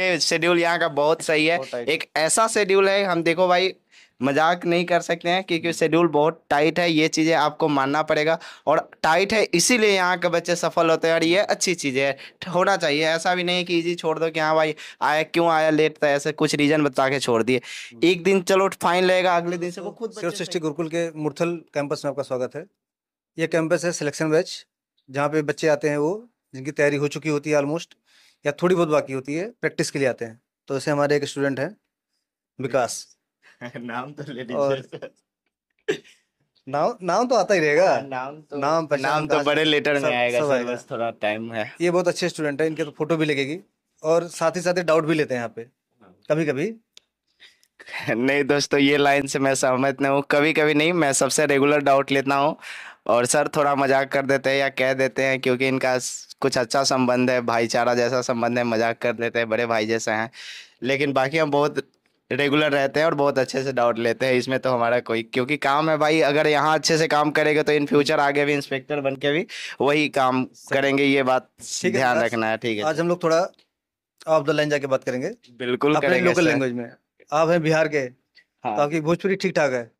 क्योंकि शेड्यूल यहाँ का बहुत सही है एक ऐसा शेड्यूल है हम देखो भाई मजाक नहीं कर सकते हैं क्योंकि शेड्यूल बहुत टाइट है ये चीज़ें आपको मानना पड़ेगा और टाइट है इसीलिए यहाँ के बच्चे सफल होते हैं और ये अच्छी चीज़ें है होना चाहिए ऐसा भी नहीं कि इजी छोड़ दो कि हाँ भाई आया क्यों आया लेट था ऐसे कुछ रीज़न बता के छोड़ दिए हम्म। एक दिन चलो फाइन लगेगा अगले दिन से वो खुद सृष्टि गुरुकुल के मुरथल कैंपस में आपका स्वागत है ये कैंपस है सिलेक्शन बैच जहाँ पे बच्चे आते हैं वो जिनकी तैयारी हो चुकी होती है ऑलमोस्ट या थोड़ी बहुत बाकी होती है प्रैक्टिस के लिए आते हैं तो ऐसे हमारे एक स्टूडेंट है विकास नाम तो ले और नाम नाम तो आता ही रहेगा हाँ, नाम तो नाम नाम तो बड़े लेटर में आएगा सब बस थोड़ा टाइम है ये बहुत अच्छे स्टूडेंट है इनके तो फोटो भी लगेगी और साथ ही साथ डाउट भी लेते हैं यहाँ पे कभी कभी नहीं दोस्तों ये लाइन से मैं सहमत नहीं हूँ कभी कभी नहीं मैं सबसे रेगुलर डाउट लेता हूँ और सर थोड़ा मजाक कर देते हैं या कह देते हैं क्योंकि इनका कुछ अच्छा संबंध है भाईचारा जैसा संबंध है मजाक कर देते हैं बड़े भाई जैसे हैं लेकिन बाकी हम बहुत रेगुलर रहते हैं और बहुत अच्छे से डाउट लेते हैं इसमें तो हमारा कोई क्योंकि काम है भाई अगर यहाँ अच्छे से काम करेगा तो इन फ्यूचर आगे भी इंस्पेक्टर बन के भी वही काम करेंगे ये बात ध्यान रखना है ठीक है आज हम लोग थोड़ा ऑफ द लाइन जाके बात करेंगे बिल्कुल करेंगे लोकल लैंग्वेज में आप हैं बिहार के हाँ। तो आपकी भोजपुरी ठीक ठाक है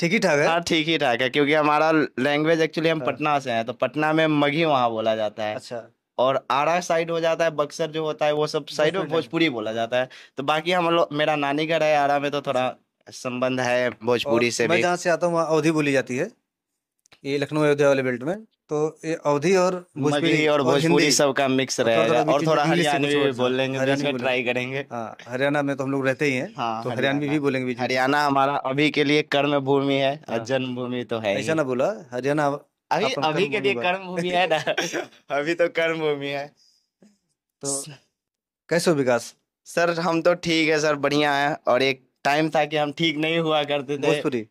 ठीक ही ठाक है हाँ ठीक ही ठाक है क्योंकि हमारा लैंग्वेज एक्चुअली हम हाँ। पटना से हैं तो पटना में मघी वहाँ बोला जाता है अच्छा और आरा साइड हो जाता है बक्सर जो होता है वो सब साइड में भोजपुरी बोला जाता है तो बाकी हम लोग मेरा नानी घर है आरा में तो थोड़ा संबंध है भोजपुरी से मैं जहाँ से आता हूँ वहाँ अवधि बोली जाती है ये लखनऊ अयोध्या वाले बेल्ट में तो ये अवधि और भोजपुरी और भोजपुरी सब का मिक्स रहेगा और थोड़ा हरियाणवी भी बोलेंगे तो लेंगे ट्राई करेंगे हाँ, हरियाणा में तो हम लोग रहते ही हैं हाँ, तो हरियाणवी भी बोलेंगे हरियाणा हमारा अभी के लिए कर्म भूमि है हाँ। और जन्मभूमि तो है ऐसा ना बोला हरियाणा अभी अभी के लिए कर्म भूमि है ना अभी तो कर्म भूमि है तो कैसे विकास सर हम तो ठीक है सर बढ़िया है और एक टाइम था कि हम ठीक नहीं हुआ करते थे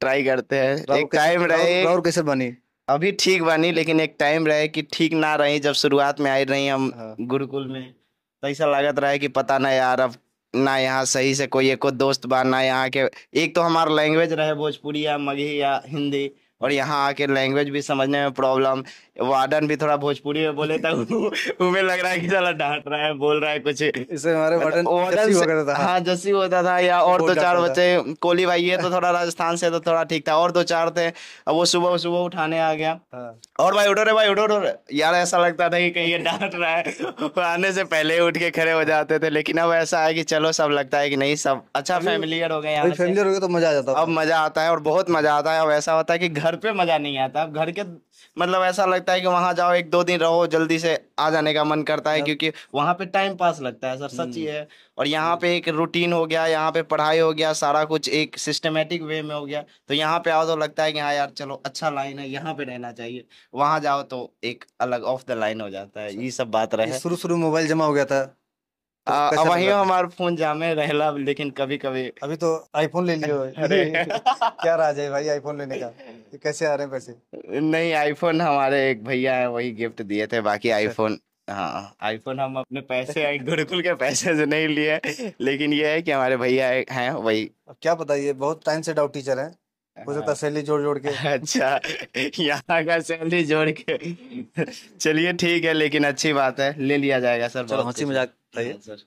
ट्राई करते हैं एक टाइम रहे और कैसे बनी अभी ठीक बनी लेकिन एक टाइम रहे कि ठीक ना रही जब शुरुआत में आई रही हम हाँ। गुरुकुल में तो ऐसा लागत रहा कि पता ना यार अब ना यहाँ सही से कोई एको दोस्त बा ना यहाँ के एक तो हमारा लैंग्वेज रहे भोजपुरी या मगही या हिंदी और यहाँ आके लैंग्वेज भी समझने में प्रॉब्लम वार्डन भी थोड़ा भोजपुरी में बोले था तो उन्हें लग रहा है कि साला डांट रहा है बोल रहा है कुछ इससे हमारे वार्डन जस्सी हो होता था हाँ जस्सी होता था या और दो चार बच्चे कोहली भाई ये तो थोड़ा राजस्थान से तो थोड़ा ठीक था और दो चार थे अब वो सुबह सुबह उठाने आ गया हाँ। और भाई उठो रे भाई उठो यार ऐसा लगता था कि कहीं ये डांट रहा है आने से पहले उठ के खड़े हो जाते थे लेकिन अब ऐसा है कि चलो सब लगता है कि नहीं सब अच्छा फैमिलियर हो गए यहाँ फैमिलियर हो गया तो मजा आ जाता अब मजा आता है और बहुत मजा आता है अब ऐसा होता है कि घर पे मजा नहीं आता अब घर के मतलब ऐसा लगता लगता है कि वहाँ जाओ एक दो दिन रहो जल्दी से आ जाने का मन करता है क्योंकि वहाँ पे टाइम पास लगता है सर सच ही हम्म। है और यहाँ हम्म। पे एक रूटीन हो गया यहाँ पे पढ़ाई हो गया सारा कुछ एक सिस्टमेटिक वे में हो गया तो यहाँ पे आओ तो लगता है कि हाँ यार चलो अच्छा लाइन है यहाँ पे रहना चाहिए वहाँ जाओ तो एक अलग ऑफ द लाइन हो जाता है अच्छा। ये सब बात रहे शुरू शुरू मोबाइल जमा हो गया था वही हमारे फोन जामे रहला लेकिन कभी कभी अभी तो आईफोन ले लियो अरे क्या राज है भाई आईफोन लेने का कैसे आ रहे हैं पैसे नहीं आईफोन हमारे एक भैया है वही गिफ्ट दिए थे बाकी आईफोन अच्छा। हाँ आईफोन हम अपने पैसे गुरुकुल के पैसे से नहीं लिए लेकिन ये है कि हमारे भैया हैं वही क्या पता ये बहुत टाइम से डाउट टीचर है वो सैलरी जोड़ जोड़ के अच्छा यहाँ का सैलरी जोड़ के चलिए ठीक है लेकिन अच्छी बात है ले लिया जाएगा सर चलो हंसी मजाक बताइए हाँ, सर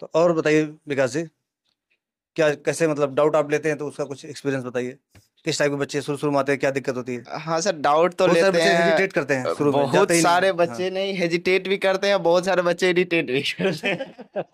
तो और बताइए विकास जी क्या कैसे मतलब डाउट आप लेते हैं तो उसका कुछ एक्सपीरियंस बताइए किस टाइप के बच्चे शुरू शुरू में आते हैं क्या दिक्कत होती है हाँ सर डाउट तो लेते हैं हेजिटेट करते हैं शुरू में बहुत सारे नहीं। बच्चे हाँ। नहीं हेजिटेट भी करते हैं बहुत सारे बच्चे इरिटेट भी करते हैं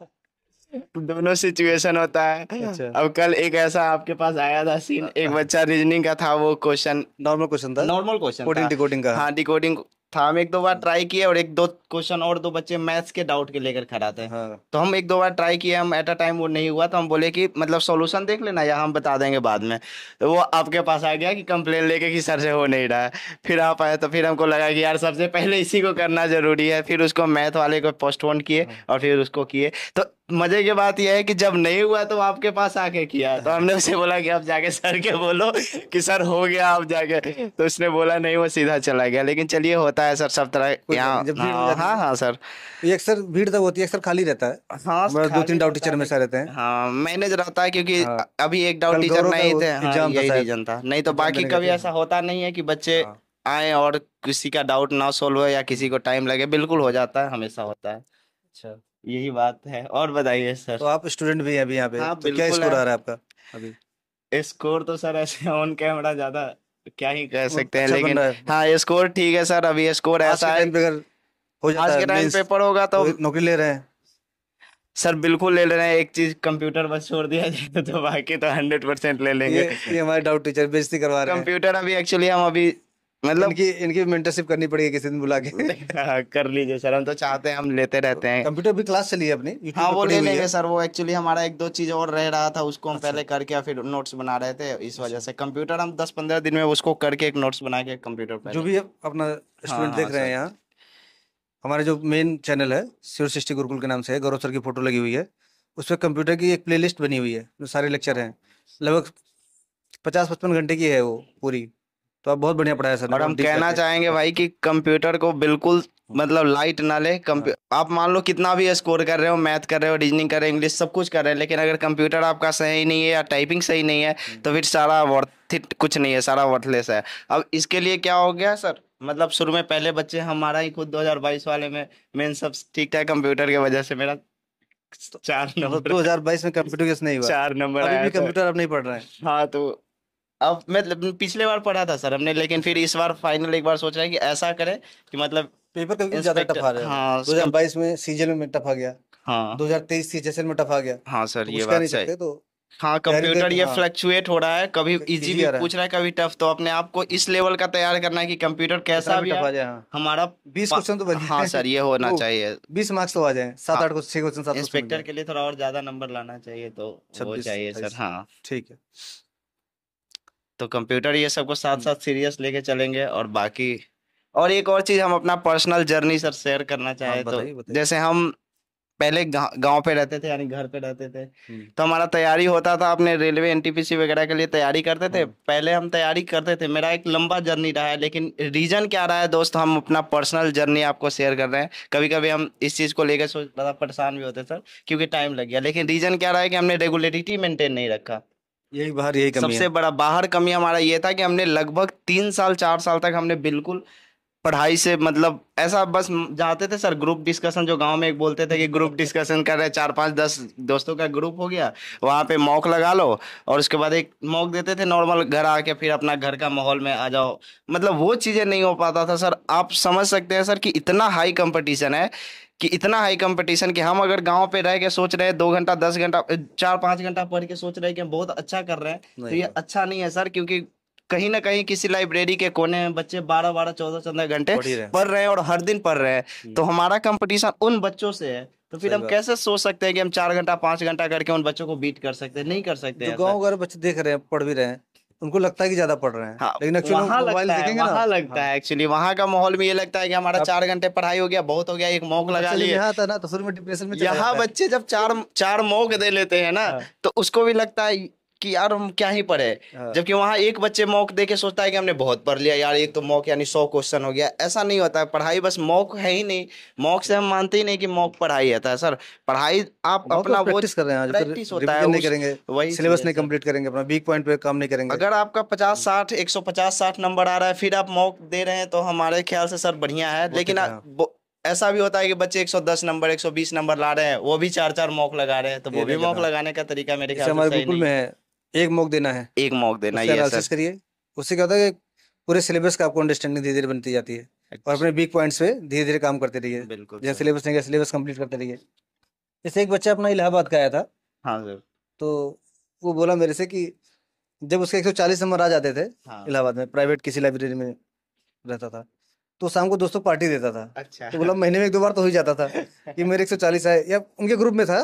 दोनों सिचुएशन होता है अच्छा। अब कल एक ऐसा आपके पास आया था सीन एक बच्चा रीजनिंग का था वो क्वेश्चन नॉर्मल क्वेश्चन था नॉर्मल क्वेश्चन कोडिंग डिकोडिंग का हाँ डिकोडिंग था हम एक दो बार ट्राई किए और एक दो क्वेश्चन और दो बच्चे मैथ्स के डाउट के लेकर खड़ा थे हाँ। तो हम एक दो बार ट्राई किए हम एट अ टाइम वो नहीं हुआ तो हम बोले कि मतलब सॉल्यूशन देख लेना या हम बता देंगे बाद में तो वो आपके पास आ गया कि कंप्लेन लेके कि सर से हो नहीं रहा है फिर आप आए तो फिर हमको लगा कि यार सबसे पहले इसी को करना जरूरी है फिर उसको मैथ वाले को पोस्टपोन किए हाँ। और फिर उसको किए तो मजे की बात यह है कि जब नहीं हुआ तो आपके पास आके किया तो हमने उसे बोला कि आप जाके सर के बोलो कि सर हो गया आप जाके तो उसने बोला नहीं वो सीधा चला गया लेकिन चलिए होता है सर सब तरह यहाँ हाँ हाँ सर ये अक्सर भीड़ तब होती है अक्सर खाली रहता है हाँ दो तीन डाउट टीचर हमेशा रहते हैं हाँ मैनेज रहता है क्योंकि हाँ। अभी एक डाउट टीचर नहीं थे हाँ, नहीं तो बाकी कभी ऐसा होता नहीं है कि बच्चे हाँ। आए और किसी का डाउट ना सोल्व हो या किसी को टाइम लगे बिल्कुल हो जाता है हमेशा होता है अच्छा यही बात है और बताइए सर तो आप स्टूडेंट भी हैं अभी यहाँ पे हाँ, तो क्या बिल्कुल स्कोर आ रहा है आपका अभी स्कोर तो सर ऐसे ऑन कैमरा ज्यादा क्या ही कह अच्छा सकते हैं अच्छा लेकिन हाँ स्कोर ठीक है सर अभी स्कोर ऐसा है अगर हो जाता आज के टाइम पेपर होगा तो नौकरी ले रहे हैं सर बिल्कुल ले ले रहे हैं एक चीज कंप्यूटर बस छोड़ दिया जाए तो बाकी तो हंड्रेड परसेंट ले लेंगे ये, ये हमारे डाउट टीचर बेजती करवा रहे हैं कंप्यूटर अभी एक्चुअली हम अभी मतलब इनकी इनकी मेंटरशिप करनी पड़ेगी किसी दिन बुला के हाँ, कर लीजिए सर हम तो चाहते हैं हम लेते रहते हैं कंप्यूटर भी क्लास चली है अपनी हाँ वो ले लेंगे सर वो एक्चुअली हमारा एक दो चीज और रह रहा था उसको हम अच्छा। पहले करके फिर नोट्स बना रहे थे इस अच्छा। वजह से कंप्यूटर हम दस पंद्रह दिन में उसको करके एक नोट्स बना के कंप्यूटर पर जो भी अपना स्टूडेंट हाँ, हाँ, देख रहे हैं यहाँ हमारे जो मेन चैनल है शिव सृष्टि गुरुकुल के नाम से गौरव सर की फोटो लगी हुई है उस पर कंप्यूटर की एक प्लेलिस्ट बनी हुई है जो सारे लेक्चर हैं लगभग पचास पचपन घंटे की है वो पूरी तो आप बहुत बढ़िया पढ़ाया सर और हम कहना चाहेंगे भाई कि कंप्यूटर को बिल्कुल हम्म। मतलब लाइट ना ले हाँ। आप मान लो कितना भी स्कोर कर रहे हो मैथ कर रहे हो रीजनिंग कर रहे हो इंग्लिश सब कुछ कर रहे हैं लेकिन अगर कंप्यूटर आपका सही नहीं है या टाइपिंग सही नहीं है हम्म। तो फिर सारा वर्थ कुछ नहीं है सारा वर्थलेस है अब इसके लिए क्या हो गया सर मतलब शुरू में पहले बच्चे हमारा ही खुद 2022 वाले में मेन सब ठीक ठाक कंप्यूटर की वजह से मेरा चार तो नंबर दो हजार बाईस में कंप्यूटर नहीं हुआ चार नंबर कंप्यूटर अब नहीं पढ़ रहे हैं हाँ तो अब मतलब पिछले बार पढ़ा था सर हमने लेकिन फिर इस बार फाइनल एक बार सोच रहे हैं कि ऐसा करें कि मतलब पेपर कभी ज्यादा टफ आ रहा है हाँ, दो हजार बाईस में सीजन में टफ आ गया हाँ। दो हजार तेईस सीजन में टफ आ गया हाँ सर तो ये बात सही तो हाँ कंप्यूटर ये फ्लक्चुएट हाँ। हो रहा है कभी इजी भी पूछ रहा है कभी टफ तो अपने आप को इस लेवल का तैयार करना है कि कंप्यूटर कैसा भी आ जाए हाँ। हमारा बीस क्वेश्चन तो हाँ सर ये होना तो चाहिए बीस मार्क्स तो आ जाए सात आठ क्वेश्चन छह क्वेश्चन इंस्पेक्टर के लिए थोड़ा और ज्यादा नंबर लाना चाहिए तो चाहिए सर हाँ ठीक है तो कंप्यूटर ये सबको साथ हम्म। साथ सीरियस लेके चलेंगे और बाकी और एक और चीज़ हम अपना पर्सनल जर्नी सर शेयर करना हाँ, चाहे तो जैसे हम पहले गांव पे रहते थे यानी घर पे रहते थे हम्म। तो हमारा तैयारी होता था अपने रेलवे एनटीपीसी वगैरह के लिए तैयारी करते थे हम्म। पहले हम तैयारी करते थे मेरा एक लंबा जर्नी रहा है लेकिन रीजन क्या रहा है दोस्त हम अपना पर्सनल जर्नी आपको शेयर कर रहे हैं कभी कभी हम इस चीज़ को लेकर सोच परेशान भी होते सर क्योंकि टाइम लग गया लेकिन रीजन क्या रहा है कि हमने रेगुलरिटी मेंटेन नहीं रखा यही बाहर यही कमी सबसे है। बड़ा बाहर कमी हमारा ये था कि हमने लगभग तीन साल चार साल तक हमने बिल्कुल पढ़ाई से मतलब ऐसा बस जाते थे सर ग्रुप डिस्कशन जो गांव में एक बोलते थे कि ग्रुप डिस्कशन कर रहे चार पांच दस दोस्तों का ग्रुप हो गया वहां पे मॉक लगा लो और उसके बाद एक मॉक देते थे नॉर्मल घर आके फिर अपना घर का माहौल में आ जाओ मतलब वो चीज़ें नहीं हो पाता था सर आप समझ सकते हैं सर कि इतना हाई कंपटीशन है कि इतना हाई कंपटीशन कि हम अगर गांव पे रह के सोच रहे हैं दो घंटा दस घंटा चार पांच घंटा पढ़ के सोच रहे हैं कि हम बहुत अच्छा कर रहे हैं तो ये अच्छा नहीं है सर क्योंकि कहीं ना कहीं किसी लाइब्रेरी के कोने में बच्चे बारह बारह चौदह चौदह घंटे पढ़ रहे हैं और हर दिन पढ़ रहे हैं हम्म। तो हमारा कंपटीशन उन बच्चों से है तो फिर हम कैसे सोच सकते हैं कि हम चार घंटा पांच घंटा करके उन बच्चों को बीट कर सकते हैं नहीं कर सकते गाँव घर बच्चे देख रहे हैं पढ़ भी रहे हैं उनको लगता है कि ज्यादा पढ़ रहे हैं हाँ, लेकिन एक्चुअली मोबाइल देखेंगे वहाँ लगता है एक्चुअली वहाँ का माहौल में ये लगता है कि हमारा चार घंटे पढ़ाई हो गया बहुत हो गया एक मौक लगा लिए यहाँ था तो ना तो शुरू में डिप्रेशन में यहाँ बच्चे जब चार चार मौक दे लेते हैं ना हाँ। तो उसको भी लगता है कि यार हम क्या ही पढ़े हाँ। जबकि वहाँ एक बच्चे मॉक दे के सोचता है कि हमने बहुत पढ़ लिया यार एक तो मॉक यानी सौ क्वेश्चन हो गया ऐसा नहीं होता है पढ़ाई बस मॉक है ही नहीं मॉक से हम मानते ही नहीं कि मॉक पढ़ाई होता है तो सर पढ़ाई आप अपना कर रहे हैं प्रैक्टिस तो होता है नहीं करेंगे वही सिलेबस नहीं कम्प्लीट करेंगे अपना वीक पॉइंट पे काम नहीं करेंगे अगर आपका पचास साठ एक सौ पचास साठ नंबर आ रहा है फिर आप मॉक दे रहे हैं तो हमारे ख्याल से सर बढ़िया है लेकिन तो ऐसा भी होता है कि बच्चे 110 नंबर 120 नंबर ला रहे हैं वो भी चार चार मॉक लगा रहे हैं तो वो भी मॉक हाँ। लगाने का तरीका मेरे ख्याल से सही नहीं है एक मॉक देना है एक मॉक देना है करिए उससे क्या होता है पूरे सिलेबस का आपको अंडरस्टैंडिंग धीरे धीरे बनती जाती है अच्छा। और अपने वीक पॉइंट्स पे धीरे धीरे काम करते रहिए बिल्कुल जैसे सिलेबस नहीं सिलेबस कंप्लीट करते रहिए जैसे एक बच्चा अपना इलाहाबाद का आया था हाँ सर तो वो बोला मेरे से कि जब उसके 140 नंबर आ जाते थे हाँ। इलाहाबाद में प्राइवेट किसी लाइब्रेरी में रहता था तो शाम को दोस्तों पार्टी देता था अच्छा तो बोला महीने में एक दो बार तो हो ही जाता था कि मेरे 140 आए या उनके ग्रुप में था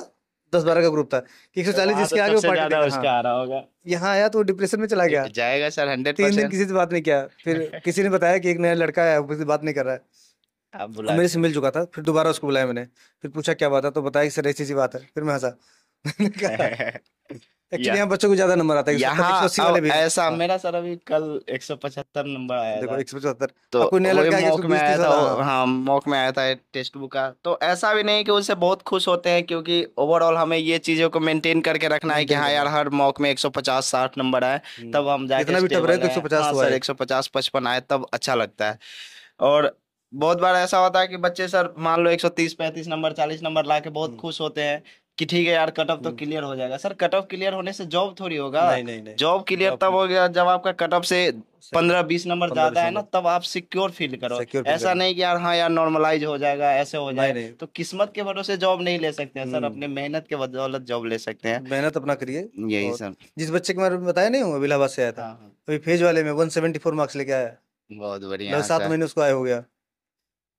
दस बारह का ग्रुप था कि एक सौ चालीस हाँ, जिसके तो आगे हाँ। आ रहा होगा यहाँ आया तो डिप्रेशन में चला गया तो जाएगा सर हंड्रेड तीन दिन किसी से बात नहीं किया फिर किसी ने बताया कि एक नया लड़का है वो बात नहीं कर रहा है मेरे से मिल चुका था फिर दोबारा उसको बुलाया मैंने फिर पूछा क्या बात है तो बताया कि सर ऐसी ऐसी बात है फिर मैं हंसा एक्चुअली यहाँ बच्चों को ज्यादा नंबर आता है यहाँ ऐसा हाँ। मेरा सर अभी कल एक सौ पचहत्तर नंबर आया देखो एक सौ पचहत्तर तो आपको नया लड़का मॉक हाँ, में आया था हाँ मॉक में आया था टेस्ट बुक का तो ऐसा भी नहीं कि उससे बहुत खुश होते हैं क्योंकि ओवरऑल हमें ये चीजों को मेंटेन करके रखना है कि हाँ यार हर मॉक में एक सौ पचास साठ नंबर आए हम्म। तब हम जाए इतना भी रहे तो हाँ, एक सौ पचास पचपन आए तब अच्छा लगता है और बहुत बार ऐसा होता है कि बच्चे सर मान लो एक सौ तीस पैंतीस नंबर चालीस नंबर ला के बहुत हम्म। खुश होते हैं कि ठीक है यार कट ऑफ तो क्लियर हम्म। हो जाएगा सर कट ऑफ क्लियर होने से जॉब थोड़ी होगा नहीं नहीं नहीं जॉब क्लियर तब हो गया जब आपका कट ऑफ से पंद्रह बीस नंबर ज्यादा है ना तब आप सिक्योर फील करो ऐसा नहीं कि यार हाँ यार नॉर्मलाइज हो जाएगा ऐसे हो जाए तो किस्मत के भरोसे जॉब नहीं ले सकते हैं सर हम्म। अपने मेहनत के बदौलत जॉब ले सकते हैं मेहनत अपना करिए यही सर जिस बच्चे के बारे में बताया नहीं हूँ इलाहाबाद से आया था हाँ, हाँ। अभी फेज वाले में वन सेवेंटी फोर मार्क्स लेके आया बहुत बढ़िया मतलब सात महीने उसको आया हो गया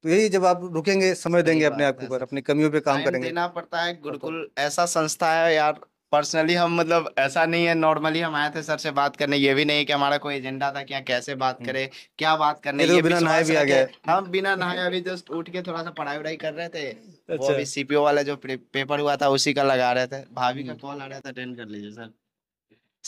तो यही जब आप रुकेंगे समय देंगे अपने आप के ऊपर अपनी कमियों पे काम करेंगे देना पड़ता है तो तो गुरुकुल ऐसा संस्था है यार पर्सनली हम मतलब ऐसा नहीं है नॉर्मली हम आए थे सर से बात करने ये भी नहीं कि हमारा कोई एजेंडा था क्या कैसे बात हम्म। करे क्या बात करने ये तो बिना नहाए भी आ गए हम बिना नहाए अभी जस्ट उठ के थोड़ा सा पढ़ाई वढ़ाई कर रहे थे अच्छा। वो अभी सीपीओ वाला जो पेपर हुआ था उसी का लगा रहे थे भाभी का कॉल हम्म। आ रहा था अटेंड कर लीजिए सर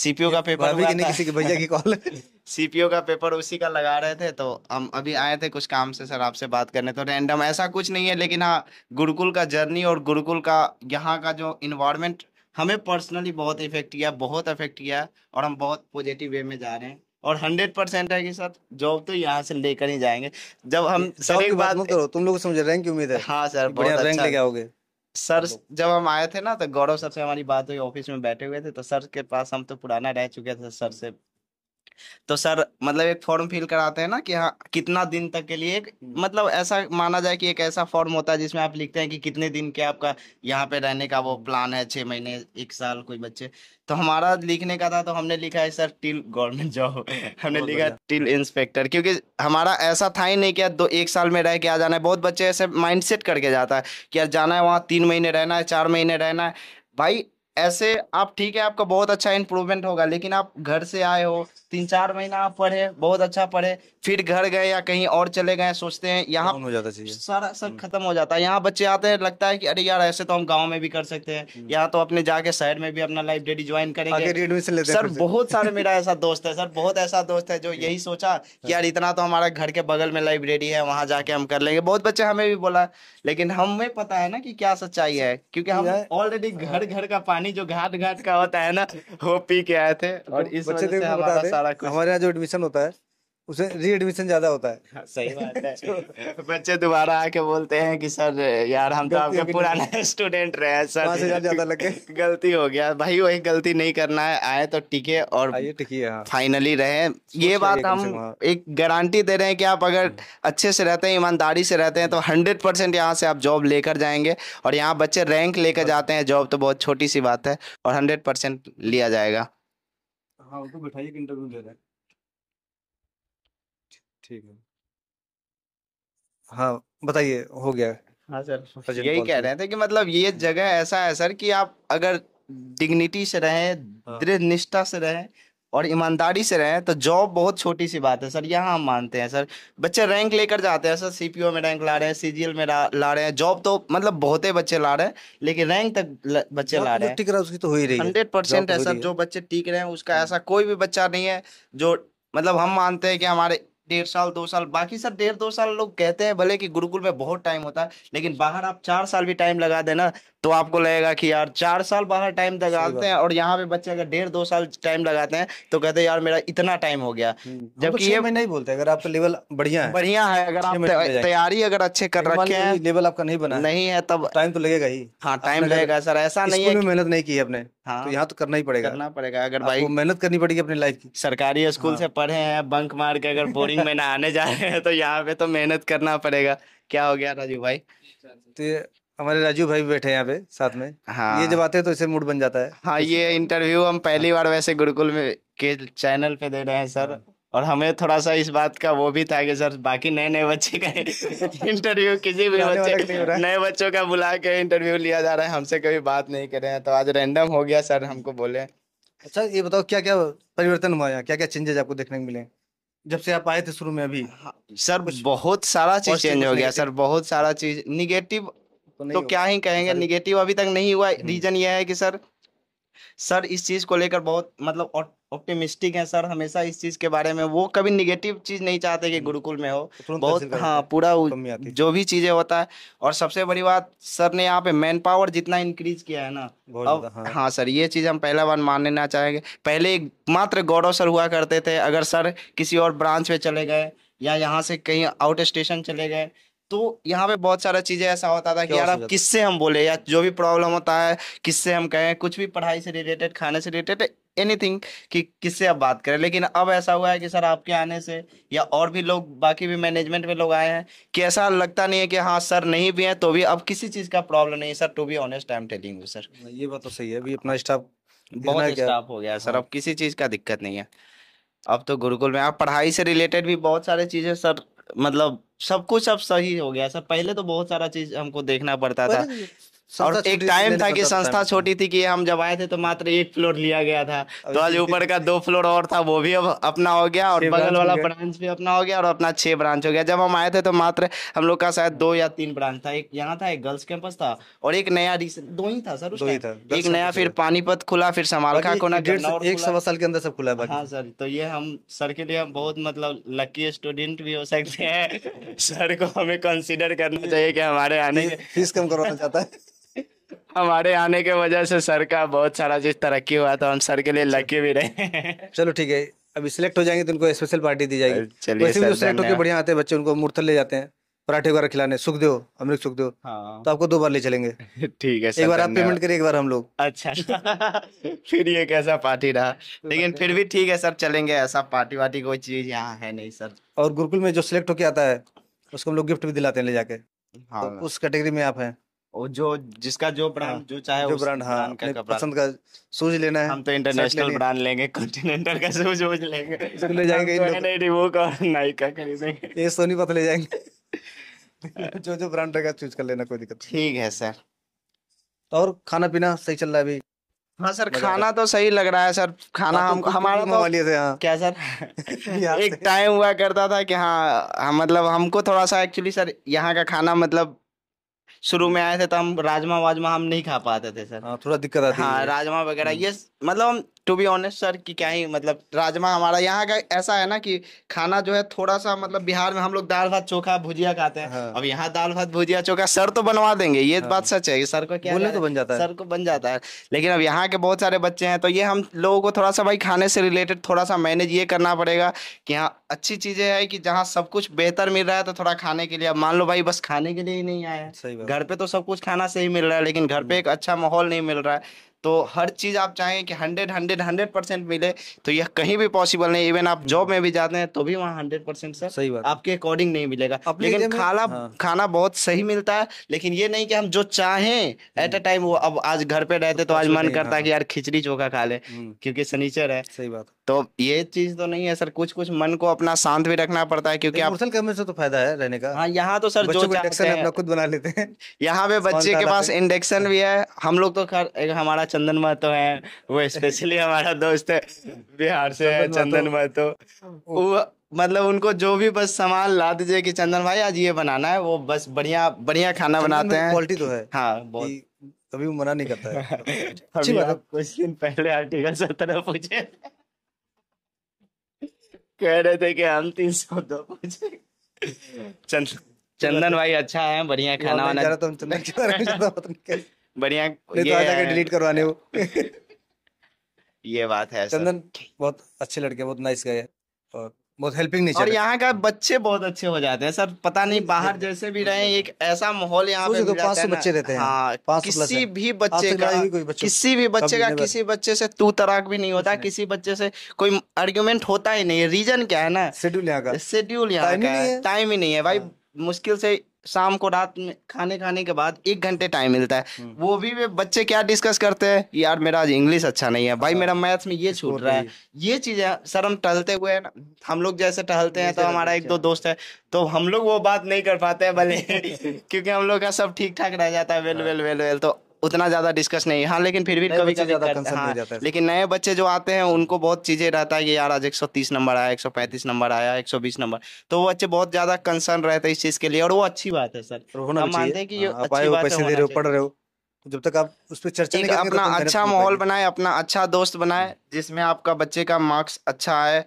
सीपीओ का पेपर भाभी की नहीं किसी के भैया की कॉल सीपीओ का पेपर उसी का लगा रहे थे तो हम अभी आए थे कुछ काम से सर आपसे बात करने तो रैंडम ऐसा कुछ नहीं है लेकिन हाँ गुरुकुल का जर्नी और गुरुकुल का यहाँ का जो इन्वायरमेंट हमें पर्सनली बहुत इफेक्ट किया बहुत अफेक्ट किया और हम बहुत पॉजिटिव वे में जा रहे हैं और हंड्रेड परसेंट है कि सर जॉब तो यहाँ से लेकर ही जाएंगे जब हम सर एक बात करो तुम लोग समझ रैंक कि उम्मीद है हाँ सर बढ़िया रैंक अच्छा। लेके आओगे सर जब हम आए थे ना तो गौरव सर से हमारी बात हुई ऑफिस में बैठे हुए थे तो सर के पास हम तो पुराना रह चुके थे सर से तो सर मतलब एक फॉर्म फिल कराते हैं ना कि हाँ कितना दिन तक के लिए हम्म। मतलब ऐसा माना जाए कि एक ऐसा फॉर्म होता है जिसमें आप लिखते हैं कि कितने दिन के आपका यहाँ पे रहने का वो प्लान है छः महीने एक साल कोई बच्चे तो हमारा लिखने का था तो हमने लिखा है सर टिल गवर्नमेंट जॉब हमने लिखा है टिल इंस्पेक्टर क्योंकि हमारा ऐसा था ही नहीं कि दो एक साल में रह के आ जाना है बहुत बच्चे ऐसे माइंड सेट करके जाता है कि यार जाना है वहाँ तीन महीने रहना है चार महीने रहना है भाई ऐसे आप ठीक है आपका बहुत अच्छा इंप्रूवमेंट होगा लेकिन आप घर से आए हो तीन चार महीना आप पढ़े बहुत अच्छा पढ़े फिर घर गए या कहीं और चले गए सोचते हैं यहाँ हो जाता चाहिए सारा सब हम्म। खत्म हो जाता है यहाँ बच्चे आते हैं लगता है कि अरे यार ऐसे तो हम गाँव में भी कर सकते हैं हम्म। यहाँ तो अपने जाके शहर में भी अपना लाइब्रेरी ज्वाइन करेंगे सर बहुत सारे मेरा ऐसा दोस्त है सर बहुत ऐसा दोस्त है जो यही सोचा कि यार इतना तो हमारा घर के बगल में लाइब्रेरी है वहाँ जाके हम कर लेंगे बहुत बच्चे हमें भी बोला लेकिन हमें पता है ना कि क्या सच्चाई है क्योंकि हम ऑलरेडी घर घर का हाँ। पानी जो घाट घाट का होता है ना वो पी के आए थे और तो इस वजह से हमारा सारा कुछ हमारे यहाँ जो एडमिशन होता है उसे री एडमिशन ज्यादा होता है हाँ, सही बात है बच्चे दोबारा आके बोलते हैं कि सर यार हम तो आपके पुराने स्टूडेंट रहे हैं सर ज्यादा लगे गलती हो गया भाई वही गलती नहीं करना है आए तो टिके और हाँ। फाइनली रहे ये बात हम हाँ। एक गारंटी दे रहे हैं कि आप अगर हम्म। अच्छे से रहते हैं ईमानदारी से रहते हैं तो हंड्रेड परसेंट यहाँ से आप जॉब लेकर जाएंगे और यहाँ बच्चे रैंक लेकर जाते हैं जॉब तो बहुत छोटी सी बात है और हंड्रेड परसेंट लिया जाएगा हाँ उनको तो बिठाइए इंटरव्यू ले रहे हैं ठीक है हाँ बताइए हो गया हाँ सर यही कह रहे थे कि मतलब ये जगह ऐसा है सर कि आप अगर डिग्निटी से रहें हाँ। दृढ़ निष्ठा से रहें और ईमानदारी से रहें तो जॉब बहुत छोटी सी बात है सर यहाँ हम मानते हैं सर बच्चे रैंक लेकर जाते हैं सर सी में रैंक ला रहे हैं सी में ला रहे हैं जॉब तो मतलब बहुत ही बच्चे ला रहे हैं लेकिन रैंक तक बच्चे ला तो रहे हैं टिक मतलब रहा उसकी तो ही रही हंड्रेड परसेंट है तो सर जो बच्चे टिक रहे हैं उसका ऐसा कोई भी बच्चा नहीं है जो मतलब हम मानते हैं कि हमारे डेढ़ साल दो साल बाकी सर डेढ़ दो साल लोग कहते हैं भले कि गुरुकुल में बहुत टाइम होता है लेकिन बाहर आप चार साल भी टाइम लगा देना तो आपको लगेगा कि यार चार साल बाहर टाइम लगाते हैं और यहाँ पे बच्चे अगर डेढ़ दो साल टाइम लगाते हैं तो कहते हैं यार मेरा इतना टाइम हो गया हम्म, जबकि ये मैं नहीं बोलते अगर आपका लेवल बढ़िया है बढ़िया है अगर आप तैयारी अगर अच्छे कर रखे हैं लेवल आपका नहीं बना नहीं है तब टाइम तो लगेगा ही हाँ टाइम लगेगा सर ऐसा नहीं है मेहनत नहीं की है आपने हाँ तो यहाँ तो करना ही पड़ेगा करना पड़ेगा अगर भाई मेहनत करनी पड़ेगी अपनी लाइफ की सरकारी स्कूल हाँ। से पढ़े हैं बंक मार के अगर बोरिंग में ना आने जा रहे हैं तो यहाँ पे तो मेहनत करना पड़ेगा क्या हो गया राजू भाई तो हमारे राजू भाई भी बैठे हैं यहाँ पे साथ में हाँ ये जब आते हैं तो इसे मूड बन जाता है हाँ ये इंटरव्यू हम पहली हाँ। बार वैसे गुरुकुल में के चैनल पे दे रहे हैं सर और हमें थोड़ा सा इस बात का वो भी था कि सर बाकी नए नए बच्चे का इंटरव्यू किसी भी बच्चे नए बच्चों का बुला के इंटरव्यू लिया जा रहा है हमसे कभी बात नहीं करे हैं तो आज रैंडम हो गया सर हमको बोले अच्छा ये बताओ क्या क्या परिवर्तन हुआ है क्या क्या चेंजेज आपको देखने को मिले जब से आप आए थे शुरू में अभी हाँ, सर बहुत सारा चीज चेंज तो तो हो गया सर बहुत सारा चीज निगेटिव तो, क्या ही कहेंगे निगेटिव अभी तक नहीं हुआ रीजन हम्म। ये है कि सर सर इस चीज को लेकर बहुत मतलब ऑप्टिमिस्टिक है सर हमेशा इस चीज़ के बारे में वो कभी निगेटिव चीज़ नहीं चाहते कि हम्म। गुरुकुल में हो बहुत हाँ पूरा जो भी चीज़ें होता है और सबसे बड़ी बात सर ने यहाँ पे मैन पावर जितना इंक्रीज किया है ना अब हाँ।, हाँ सर ये चीज़ हम पहला बार लेना चाहेंगे पहले एक मात्र गौरव सर हुआ करते थे अगर सर किसी और ब्रांच पे चले गए या यहाँ से कहीं आउट स्टेशन चले गए तो यहाँ पे बहुत सारा चीजें ऐसा होता था कि यार अब किससे हम बोले या जो भी प्रॉब्लम होता है किससे हम कहें कुछ भी पढ़ाई से रिलेटेड खाने से रिलेटेड एनीथिंग कि किससे आप बात करें लेकिन अब ऐसा हुआ है कि सर आपके आने से या और भी लोग बाकी भी मैनेजमेंट में लोग आए हैं कि ऐसा लगता नहीं है कि हाँ सर नहीं भी हैं तो भी अब किसी चीज़ का प्रॉब्लम नहीं sir to be honest I am telling you sir ये बात तो सही है अभी अपना स्टाफ बहुत स्टाफ हो गया सर हाँ। अब किसी चीज़ का दिक्कत नहीं है अब तो गुरुकुल में आप पढ़ाई से रिलेटेड भी बहुत सारे चीज़ें सर मतलब सब कुछ अब सही हो गया सर पहले तो बहुत सारा चीज़ हमको देखना पड़ता था और एक टाइम था कि संस्था छोटी थी कि हम जब आए थे तो मात्र एक फ्लोर लिया गया था तो आज ऊपर का दो फ्लोर और था वो भी अब अपना हो गया और बगल वाला ब्रांच भी अपना हो गया और अपना छह ब्रांच हो गया जब हम आए थे तो मात्र हम लोग का शायद दो या तीन ब्रांच था एक यहाँ था एक गर्ल्स कैंपस था और एक नया दो ही था सर दो था एक नया फिर पानीपत खुला फिर समालखा कोना एक सवा साल के अंदर सब खुला हाँ सर तो ये हम सर के लिए हम बहुत मतलब लकी स्टूडेंट भी हो सकते हैं सर को हमें कंसिडर करना चाहिए कि हमारे आने फीस कम करवाना चाहता है हमारे आने के वजह से सर का बहुत सारा चीज तरक्की हुआ तो हम सर के लिए लकी अच्छा। भी रहे चलो ठीक है अभी सिलेक्ट हो जाएंगे तो उनको स्पेशल पार्टी दी जाएगी वैसे भी सिलेक्ट होकर बढ़िया आते हैं बच्चे उनको मूर्थल ले जाते हैं पराठे वगैरह खिलाने सुखदेव अमृत सुखदेव हाँ। तो आपको दो बार ले चलेंगे ठीक है एक बार आप पेमेंट करिए एक बार हम लोग अच्छा फिर ये कैसा पार्टी रहा लेकिन फिर भी ठीक है सर चलेंगे ऐसा पार्टी वार्टी कोई चीज यहाँ है नहीं सर और गुरुकुल में जो सिलेक्ट होके आता है उसको हम लोग गिफ्ट भी दिलाते हैं ले जाके हाँ तो उस कैटेगरी में आप हैं वो जो जिसका जो ब्रांड हाँ, जो चाहे जो ब्रांड हाँ का, का पसंद का शूज लेना है हम तो इंटरनेशनल ब्रांड लेंगे कॉन्टिनेंटल का शूज वूज लेंगे ले जाएंगे तो नहीं रिबोक और नाइका खरीदेंगे ये सोनी पत ले जाएंगे जो जो ब्रांड रहेगा चूज कर लेना कोई दिक्कत ठीक है सर तो और खाना पीना सही चल रहा है अभी हाँ सर खाना तो सही लग रहा है सर खाना हम तो हमारा तो थे हाँ। क्या सर एक टाइम हुआ करता था कि हाँ मतलब हमको थोड़ा सा एक्चुअली सर यहाँ का खाना मतलब शुरू में आए थे तो हम राजमा वाजमा हम नहीं खा पाते थे सर हाँ, थोड़ा दिक्कत आती हाँ राजमा वगैरह ये हम्म। मतलब टू बी ऑनेस्ट सर कि क्या ही मतलब राजमा हमारा यहाँ का ऐसा है ना कि खाना जो है थोड़ा सा मतलब बिहार में हम लोग दाल भात चोखा भुजिया खाते हैं हाँ। अब यहाँ दाल भात भुजिया चोखा सर तो बनवा देंगे ये हाँ। बात सच है सर को क्या बोलने तो बन जाता है सर को बन जाता है लेकिन अब यहाँ के बहुत सारे बच्चे हैं तो ये हम लोगों को थोड़ा सा भाई खाने से रिलेटेड थोड़ा सा मैनेज ये करना पड़ेगा कि यहाँ अच्छी चीज़ें है कि जहाँ सब कुछ बेहतर मिल रहा है तो थोड़ा खाने के लिए अब मान लो भाई बस खाने के लिए ही नहीं आया है घर पे तो सब कुछ खाना से ही मिल रहा है लेकिन घर पे हम्म। एक अच्छा माहौल नहीं मिल रहा है तो हर चीज़ आप चाहें कि हंड्रेड हंड्रेड हंड्रेड परसेंट मिले तो यह कहीं भी पॉसिबल नहीं इवन आप जॉब में भी जाते हैं तो भी वहाँ हंड्रेड परसेंट सर सही बात आपके अकॉर्डिंग नहीं मिलेगा लेकिन खाना हाँ। खाना बहुत सही मिलता है लेकिन ये नहीं कि हम जो चाहें एट अ टाइम वो अब आज घर पे रहते तो, तो आज मन करता है हाँ, कि हाँ। यार खिचड़ी चोखा खा ले हम्म। क्योंकि सनीचर है सही बात तो ये चीज तो नहीं है सर कुछ कुछ मन को अपना शांत भी रखना पड़ता है क्योंकि आप से तो फायदा है रहने का हाँ यहाँ तो सर जो इंडक्शन अपना खुद बना लेते हैं यहाँ पे बच्चे के पास इंडक्शन भी है हम लोग तो हमारा चंदन महतो है वो स्पेशली हमारा दोस्त है बिहार से है चंदन महतो वो मतलब उनको जो भी बस सामान ला दीजिए कि चंदन भाई आज ये बनाना है वो बस बढ़िया बढ़िया खाना बनाते हैं क्वालिटी तो है हाँ बहुत कभी मना नहीं करता है अच्छी बात कुछ दिन पहले आर्टिकल सत्रह पूछे कह रहे थे कि हम तीन सौ दो पूछे चंदन चंदन भाई अच्छा है बढ़िया खाना वाना तो बढ़िया तो आ जाकर डिलीट करवाने वो ये बात है चंदन बहुत अच्छे लड़के बहुत नाइस गए और बहुत हेल्पिंग नहीं और यहाँ का बच्चे बहुत अच्छे हो जाते हैं सर पता नहीं बाहर जैसे भी रहे एक ऐसा माहौल यहाँ पे तो पांच सौ बच्चे रहते हैं हाँ, किसी भी बच्चे का किसी भी बच्चे का किसी बच्चे से तू तराक भी नहीं होता किसी बच्चे से कोई आर्ग्यूमेंट होता ही नहीं रीजन क्या है ना शेड्यूल यहाँ का शेड्यूल यहाँ का टाइम ही नहीं है भाई हाँ। मुश्किल से शाम को रात में खाने खाने के बाद एक घंटे टाइम मिलता है हम्म। वो भी वे बच्चे क्या डिस्कस करते हैं यार मेरा आज इंग्लिश अच्छा नहीं है भाई हाँ। मेरा मैथ्स में ये छूट रहा है ये चीजें सर हम टहलते हुए हैं ना हम लोग जैसे टहलते हैं तो, तो हमारा एक दो दोस्त है तो हम लोग वो बात नहीं कर पाते हैं भले क्योंकि हम लोग का सब ठीक ठाक रह जाता है वेल वेल वेल वेल तो उतना ज़्यादा डिस्कस नहीं हाँ लेकिन फिर भी कभी कभी हाँ, लेकिन नए बच्चे जो आते हैं उनको बहुत चीज़ें रहता है कि यार आज 130 नंबर आया 135 नंबर आया 120 नंबर तो वो बच्चे बहुत ज़्यादा कंसर्न रहते हैं इस चीज़ के लिए और वो अच्छी बात है सर हम मानते हैं कि हाँ, अच्छी बात है पढ़ रहे हो जब तक आप उस पर चर्चा नहीं तो अपना अच्छा माहौल बनाए अपना अच्छा दोस्त बनाए जिसमें आपका बच्चे का मार्क्स अच्छा आए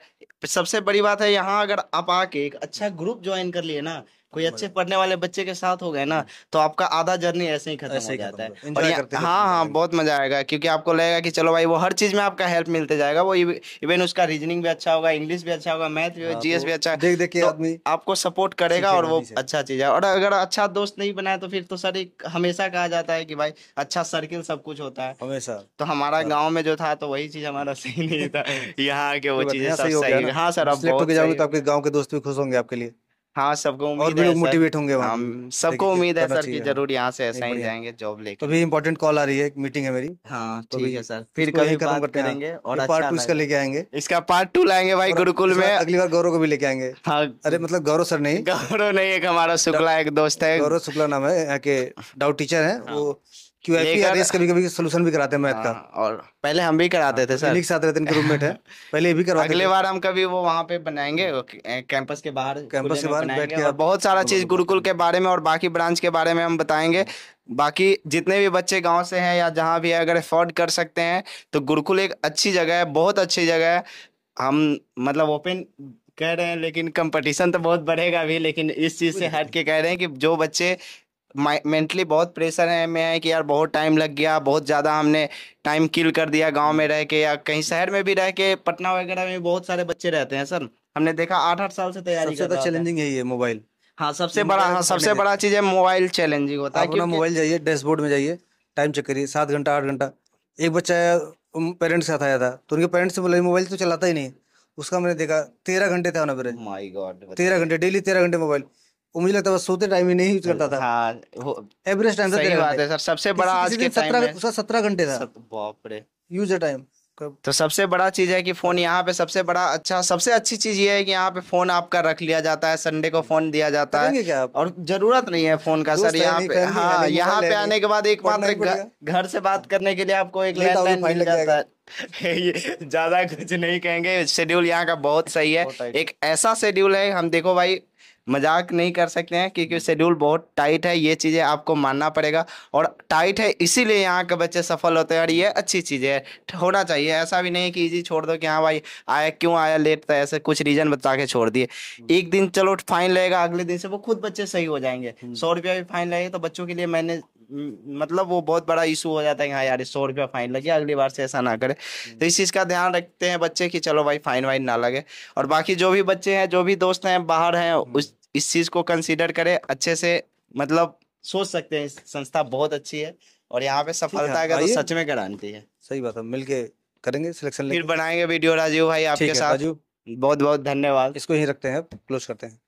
सबसे बड़ी बात है यहाँ अगर आप आके एक अच्छा ग्रुप ज्वाइन कर लिए ना कोई अच्छे पढ़ने वाले बच्चे के साथ हो गए ना तो आपका आधा जर्नी ऐसे ही खत्म हो जाता है और करते हाँ हाँ बहुत मजा आएगा क्योंकि आपको लगेगा कि चलो भाई वो हर चीज में आपका हेल्प मिलते जाएगा वो इवन उसका रीजनिंग भी अच्छा होगा इंग्लिश भी अच्छा होगा मैथ भी जीएस हाँ, तो भी अच्छा देख देख तो आदमी आपको सपोर्ट करेगा और वो अच्छा चीज है और अगर अच्छा दोस्त नहीं बनाए तो फिर तो सर एक हमेशा कहा जाता है कि भाई अच्छा सर्किल सब कुछ होता है हमेशा तो हमारा गाँव में जो था तो वही चीज हमारा सही नहीं था यहाँ के वो चीज सही हाँ सर तो आप गाँव के दोस्त भी खुश होंगे आपके लिए हाँ सबको उम्मीद है मोटिवेट होंगे हम सबको उम्मीद है सर कि जरूर यहाँ से ऐसा ही जाएंगे जॉब लेके भी इम्पोर्टेंट कॉल आ रही है मीटिंग है मेरी हाँ तो ठीक है सर फिर कभी खत्म करेंगे और पार्ट टू इसका लेके आएंगे इसका पार्ट टू लाएंगे भाई गुरुकुल में अगली बार गौरव को भी लेके आएंगे हाँ। अरे मतलब गौरव सर नहीं गौरव नहीं एक हमारा शुक्ला एक दोस्त है गौरव शुक्ला नाम है यहाँ के डाउट टीचर है हाँ। वो E हाँ, बहुत सारा चीज गुरुकुल के बारे में और बाकी ब्रांच के बारे में हम बताएंगे बाकी जितने भी बच्चे गाँव से है या जहाँ भी है अगर अफोर्ड कर सकते हैं तो गुरुकुल एक अच्छी जगह है बहुत अच्छी जगह है हम मतलब ओपन कह रहे हैं लेकिन कंपटीशन तो बहुत बढ़ेगा भी लेकिन इस चीज से हट के कह रहे हैं कि जो बच्चे मेंटली बहुत प्रेशर है में है कि यार बहुत टाइम लग गया बहुत ज़्यादा हमने टाइम किल कर दिया गांव में रह के या कहीं शहर में भी रह के पटना वगैरह में बहुत सारे बच्चे रहते हैं सर हमने देखा आठ आठ साल से तैयारी सबसे चैलेंजिंग तो है ये मोबाइल हाँ सबसे बड़ा तो हाँ सबसे बड़ा चीज़ है मोबाइल चैलेंजिंग होता है मोबाइल जाइए डैशबोर्ड में जाइए टाइम चेक करिए सात घंटा आठ घंटा एक बच्चा पेरेंट्स के साथ आया था तो उनके पेरेंट्स से बोला मोबाइल तो चलाता ही नहीं उसका मैंने देखा तेरह घंटे था ना मेरे माई oh गॉड तेरह घंटे डेली तेरह घंटे मोबाइल मुझे लगता है सोते टाइम ही नहीं यूज करता था एवरेज हाँ, टाइम सही बात है सर सबसे बड़ा आज के टाइम उसका सत्रह घंटे था बाप रे यूजर टाइम तो सबसे बड़ा चीज है कि फोन यहाँ पे सबसे बड़ा अच्छा सबसे अच्छी चीज ये है कि यहाँ पे फोन आपका रख लिया जाता है संडे को फोन दिया जाता है और जरूरत नहीं है फोन का सर यहाँ पे हाँ यहाँ पे आने के बाद एक मात्र घर से बात करने के लिए आपको एक लैंडलाइन मिल जाता है ज्यादा कुछ नहीं कहेंगे शेड्यूल यहाँ का बहुत सही है एक ऐसा शेड्यूल है हम देखो भाई मजाक नहीं कर सकते हैं क्योंकि शेड्यूल बहुत टाइट है ये चीज़ें आपको मानना पड़ेगा और टाइट है इसीलिए यहाँ के बच्चे सफल होते हैं और ये अच्छी चीज़ है होना चाहिए ऐसा भी नहीं कि इजी छोड़ दो कि हाँ भाई आया क्यों आया लेट था तो ऐसे कुछ रीज़न बता के छोड़ दिए हम्म। एक दिन चलो फाइन लगेगा अगले दिन से वो खुद बच्चे सही हो जाएंगे हम्म। सौ रुपया भी फाइन लगेगा तो बच्चों के लिए मैंने मतलब वो बहुत बड़ा इशू हो जाता है हाँ यार सौ रुपया फाइन लगे अगली बार से ऐसा ना करे हम्म। तो इस चीज़ का ध्यान रखते हैं बच्चे कि चलो भाई फाइन वाइन ना लगे और बाकी जो भी बच्चे हैं जो भी दोस्त हैं बाहर हैं हम्म। उस इस चीज़ को कंसिडर करें अच्छे से मतलब सोच सकते हैं संस्था बहुत अच्छी है और यहाँ पे सफलता का तो सच में गारंटी है सही बात है मिलके करेंगे सिलेक्शन फिर बनाएंगे वीडियो राजीव भाई आपके साथ बहुत बहुत धन्यवाद इसको यही रखते हैं क्लोज करते हैं